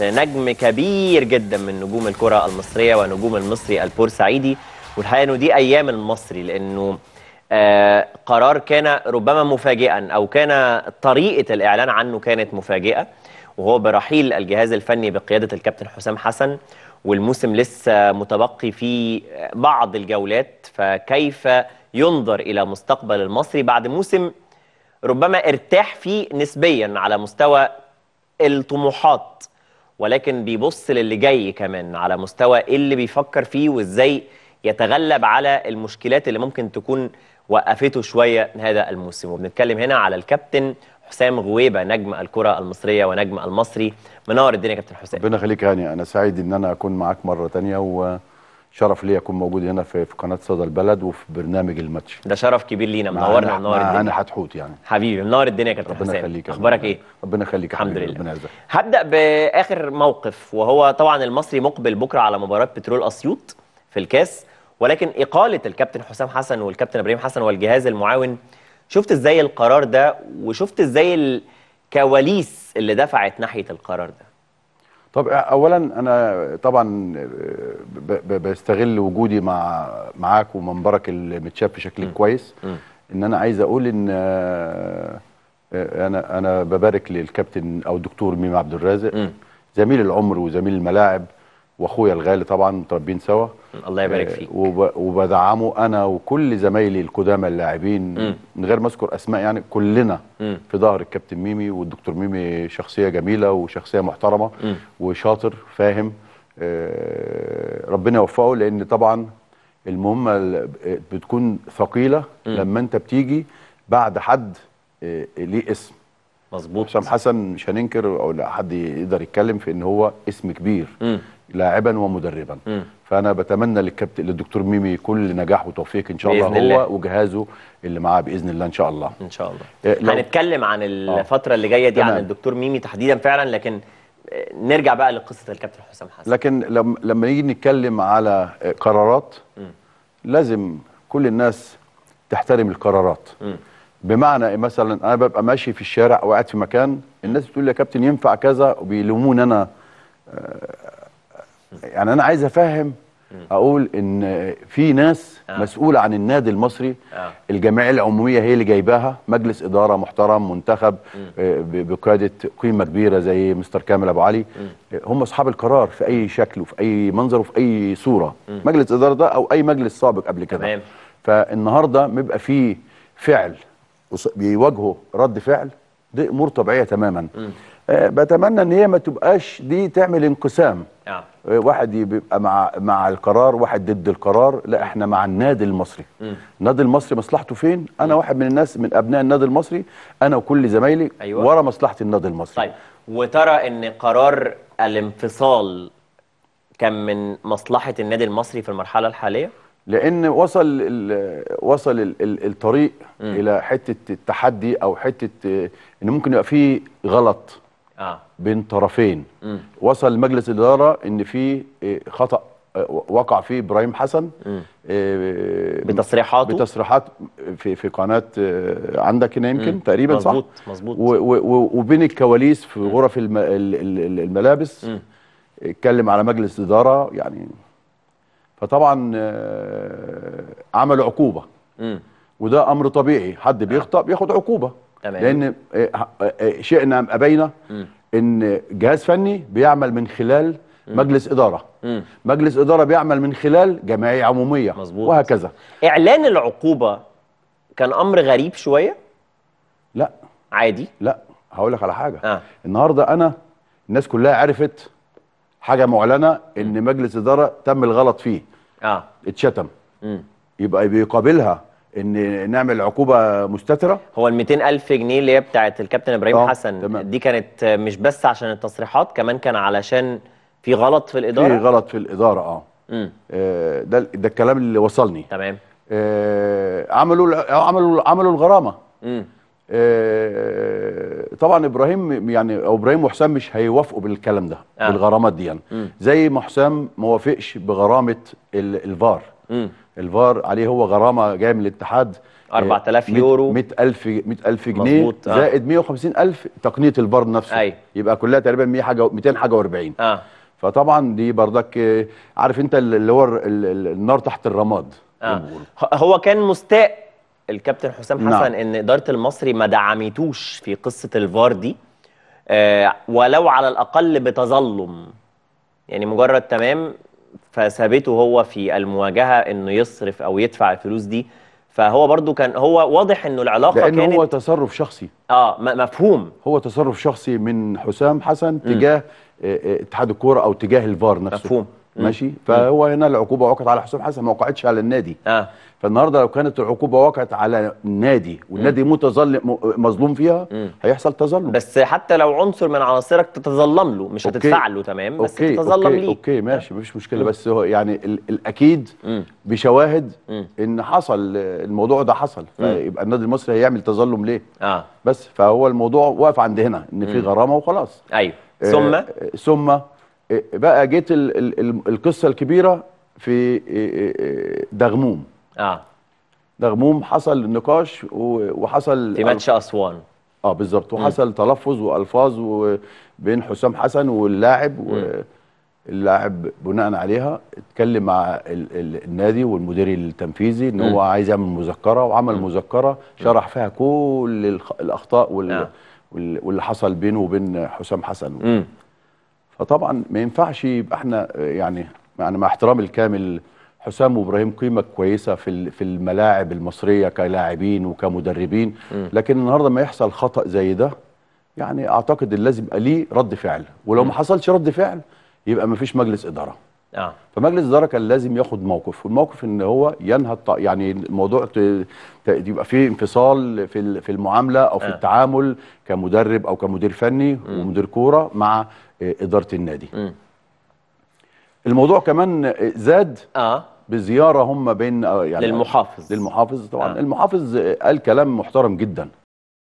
نجم كبير جدا من نجوم الكره المصريه ونجوم المصري البورسعيدي والحقيقه انه دي ايام المصري لانه آه قرار كان ربما مفاجئا او كان طريقه الاعلان عنه كانت مفاجئه وهو برحيل الجهاز الفني بقياده الكابتن حسام حسن والموسم لسه متبقي فيه بعض الجولات فكيف ينظر الى مستقبل المصري بعد موسم ربما ارتاح فيه نسبيا على مستوى الطموحات ولكن بيبص للي جاي كمان على مستوى ايه اللي بيفكر فيه وازاي يتغلب على المشكلات اللي ممكن تكون وقفته شويه هذا الموسم وبنتكلم هنا على الكابتن حسام غويبه نجم الكره المصريه ونجم المصري منور الدنيا كابتن حسام ربنا يخليك هاني انا سعيد ان انا اكون معاك مره ثانيه و شرف لي اكون موجود هنا في قناه صدى البلد وفي برنامج الماتش ده شرف كبير لينا منورنا منور الدنيا انا حتحوت يعني حبيبي منور الدنيا يا كابتن حسام ربنا يخليك اخبارك ايه ربنا يخليك الحمد لله ربنا يعزك هبدا باخر موقف وهو طبعا المصري مقبل بكره على مباراه بترول اسيوط في الكاس ولكن اقاله الكابتن حسام حسن والكابتن ابراهيم حسن والجهاز المعاون شفت ازاي القرار ده وشفت ازاي الكواليس اللي دفعت ناحيه القرار ده طب اولا انا طبعا بستغل وجودي مع معاك ومنبرك اللي متشاف بشكل كويس ان انا عايز اقول ان انا انا ببارك للكابتن او الدكتور ميم عبد الرازق زميل العمر وزميل الملاعب واخويا الغالي طبعا متربين سوا الله يبارك آه، فيك وب... وبدعمه انا وكل زمايلي القدامى اللاعبين من غير ما اذكر اسماء يعني كلنا م. في ظهر الكابتن ميمي والدكتور ميمي شخصيه جميله وشخصيه محترمه م. وشاطر فاهم آه، ربنا يوفقه لان طبعا المهمه بتكون ثقيله م. لما انت بتيجي بعد حد آه، ليه اسم مظبوط حسام حسن مش هننكر او لا حد يقدر يتكلم في ان هو اسم كبير لاعبا ومدربا م. فانا بتمنى للكابتن للدكتور ميمي كل نجاح وتوفيق ان شاء الله هو الله. وجهازه اللي معاه باذن الله ان شاء الله ان شاء الله إيه هنتكلم عن آه. الفتره اللي جايه دي تمام. عن الدكتور ميمي تحديدا فعلا لكن آه، نرجع بقى لقصه الكابتن حسام حسن لكن لما نيجي نتكلم على آه، قرارات م. لازم كل الناس تحترم القرارات م. بمعنى إيه؟ مثلا انا ببقى ماشي في الشارع او قاعد في مكان الناس بتقول لي يا كابتن ينفع كذا وبيلوموني انا آه، يعني انا عايز افهم اقول ان في ناس آه. مسؤوله عن النادي المصري آه. الجمعيه العموميه هي اللي جايباها مجلس اداره محترم منتخب بقياده قيمه كبيره زي مستر كامل ابو علي هم اصحاب القرار في اي شكل وفي اي منظر وفي اي صوره مجلس اداره ده او اي مجلس سابق قبل كده فالنهارده بيبقى فيه فعل بيواجهوا رد فعل دي امور طبيعيه تماما آه بتمنى ان هي ما تبقاش دي تعمل انقسام آه. آه. واحد يبقى مع مع القرار واحد ضد القرار لا احنا مع النادي المصري م. النادي المصري مصلحته فين انا م. واحد من الناس من ابناء النادي المصري انا وكل زمايلي أيوة. ورا مصلحه النادي المصري طيب وترى ان قرار الانفصال كان من مصلحه النادي المصري في المرحله الحاليه لان وصل الـ وصل الـ الطريق م. الى حته التحدي او حته ان ممكن يبقى في غلط آه. بين طرفين م. وصل مجلس الاداره ان في آه، خطا آه، وقع فيه ابراهيم حسن آه، بتصريحاته بتصريحات في في قناه عندك هنا يمكن تقريبا مزبوط صح مظبوط وبين الكواليس في غرف الملابس اتكلم على مجلس اداره يعني فطبعا آه، عملوا عقوبه وده امر طبيعي حد نعم. بيخطا بياخد عقوبه تمام. لان آه، آه، شئنا ام ابينا ان جهاز فني بيعمل من خلال مجلس اداره مجلس اداره بيعمل من خلال جمعيه عموميه مظبوط وهكذا اعلان العقوبه كان امر غريب شويه لا عادي لا هقول لك على حاجه آه. النهارده انا الناس كلها عرفت حاجه معلنه ان مجلس اداره تم الغلط فيه اه اتشتم مم. يبقى بيقابلها ان نعمل عقوبه مستتره هو ال 200000 جنيه اللي هي بتاعه الكابتن ابراهيم آه. حسن تمام. دي كانت مش بس عشان التصريحات كمان كان علشان في غلط في الاداره في غلط في الاداره اه مم. آه ده ده الكلام اللي وصلني تمام آه عملوا عملوا عملوا الغرامه مم. آه، طبعا ابراهيم يعني او ابراهيم وحسام مش هيوافقوا بالكلام ده آه. بالغرامات دي يعني م. زي ما حسام ما وافقش بغرامه الفار م. الفار عليه هو غرامه جايه من الاتحاد 4000 آه، يورو 100000 100000 جنيه مزبوط. آه. زائد 150000 تقنيه الفار نفسه أي. يبقى كلها تقريبا 100 حاجه 200 حاجه و40 آه. فطبعا دي بردك آه، عارف انت اللي هو النار تحت الرماد آه. هو كان مستاء الكابتن حسام نعم. حسن نعم. ان اداره المصري ما دعمتوش في قصه الفار دي آه ولو على الاقل بتظلم يعني مجرد تمام فثابته هو في المواجهه انه يصرف او يدفع الفلوس دي فهو برضو كان هو واضح انه العلاقه لأن كانت هو تصرف شخصي اه مفهوم هو تصرف شخصي من حسام حسن تجاه آه، آه، اتحاد الكوره او تجاه الفار نفسه مفهوم ماشي فهو هنا العقوبه وقعت على حسام حسن ما وقعتش على النادي اه فالنهارده لو كانت العقوبه وقعت على النادي والنادي متظلم مظلوم فيها هيحصل تظلم بس حتى لو عنصر من عناصرك تتظلم له مش أوكي. هتدفع له تمام بس أوكي. تتظلم أوكي. ليه اوكي ماشي مفيش مشكله بس هو يعني الاكيد بشواهد ان حصل الموضوع ده حصل فيبقى النادي المصري هيعمل تظلم ليه اه بس فهو الموضوع واقف عند هنا ان في غرامه وخلاص ايوه ثم آه ثم بقى جيت القصه الكبيره في إيه، إيه، دغموم اه دغموم حصل نقاش وحصل في ماتش اسوان اه بالظبط وحصل تلفظ والفاظ بين حسام حسن واللاعب اللاعب بناء عليها اتكلم مع النادي والمدير التنفيذي ان هو عايز يعمل مذكره وعمل مذكره شرح فيها كل الاخطاء آه. واللي حصل بينه وبين حسام حسن فطبعا ما ينفعش يبقى احنا يعني يعني مع احترامي الكامل حسام وابراهيم قيمه كويسه في في الملاعب المصريه كلاعبين وكمدربين م. لكن النهارده ما يحصل خطا زي ده يعني اعتقد ان لازم يبقى ليه رد فعل ولو ما حصلش رد فعل يبقى ما فيش مجلس اداره آه. فمجلس الاداره كان لازم ياخد موقف والموقف ان هو ينهى يعني الموضوع يبقى في انفصال في في المعامله او في آه. التعامل كمدرب او كمدير فني م. ومدير كوره مع اداره النادي م. الموضوع كمان زاد اه بزياره هم بين آه، يعني للمحافظ للمحافظ طبعا آه. المحافظ قال كلام محترم جدا